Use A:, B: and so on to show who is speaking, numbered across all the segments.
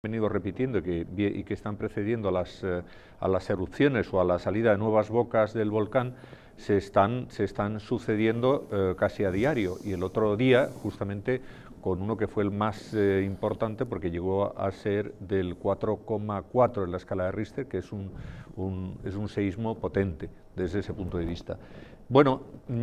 A: venido repitiendo que, y que están precediendo a las, eh, a las, erupciones o a la salida de nuevas bocas del volcán se están, se están sucediendo eh, casi a diario. Y el otro día, justamente con uno que fue el más eh, importante porque llegó a ser del 4,4 en la escala de Richter, que es un, es un seísmo potente desde ese punto de vista. Bueno,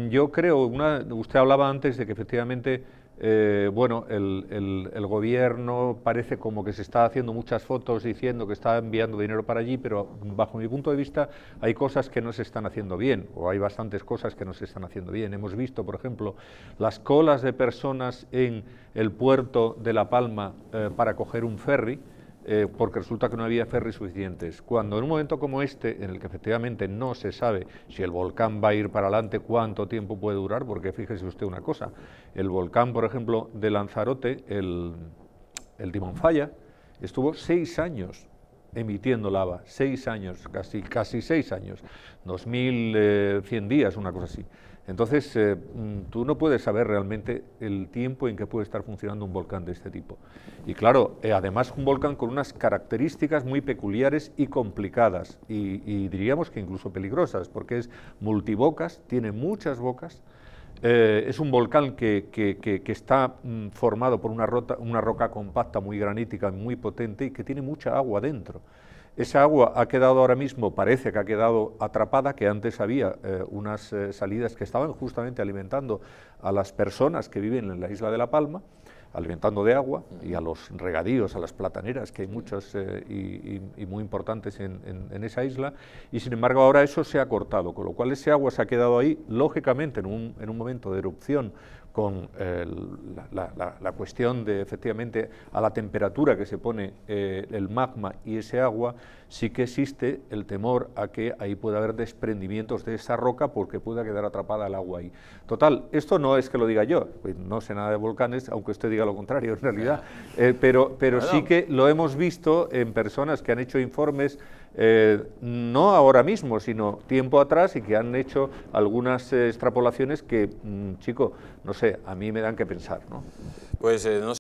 A: yo creo, una, usted hablaba antes de que efectivamente eh, bueno, el, el, gobierno parece como que se está haciendo muchas fotos diciendo que está enviando dinero para allí, pero bajo mi punto de vista hay cosas que no se están haciendo bien, o hay bastantes cosas que no se están haciendo bien. Hemos visto, por ejemplo, las colas de personas en el puerto de La Palma eh, para coger un ferry, eh, porque resulta que no había ferries suficientes. Cuando en un momento como este, en el que efectivamente no se sabe si el volcán va a ir para adelante, cuánto tiempo puede durar, porque fíjese usted una cosa, el volcán, por ejemplo, de Lanzarote, el, el Timón Falla, estuvo seis años emitiendo lava, seis años, casi, casi seis años, 2.100 eh, días, una cosa así. Entonces, eh, mm, tú no puedes saber realmente el tiempo en que puede estar funcionando un volcán de este tipo. Y claro, eh, además un volcán con unas características muy peculiares y complicadas, y, diríamos que incluso peligrosas, porque es multibocas, tiene muchas bocas, eh, es un volcán que, está mm, formado por una, una roca compacta muy granítica, muy potente y que tiene mucha agua dentro. Esa agua ha quedado ahora mismo, parece que ha quedado atrapada, que antes había eh, unas eh, salidas que estaban justamente alimentando a las personas que viven en la isla de La Palma, alimentando de agua, y a los regadíos, a las plataneras, que hay muchas eh, y, muy importantes en, esa isla, y sin embargo ahora eso se ha cortado, con lo cual ese agua se ha quedado ahí, lógicamente, en un momento de erupción con eh, la, cuestión de efectivamente a la temperatura que se pone eh, el magma y ese agua, sí que existe el temor a que ahí pueda haber desprendimientos de esa roca porque pueda quedar atrapada el agua ahí. Total, esto no es que lo diga yo, pues no sé nada de volcanes, aunque usted diga lo contrario en realidad, eh, pero, pero sí que lo hemos visto en personas que han hecho informes eh, no ahora mismo, sino tiempo atrás y que han hecho algunas eh, extrapolaciones que, mm, chico, no sé, a mí me dan que pensar. ¿no? Pues, eh,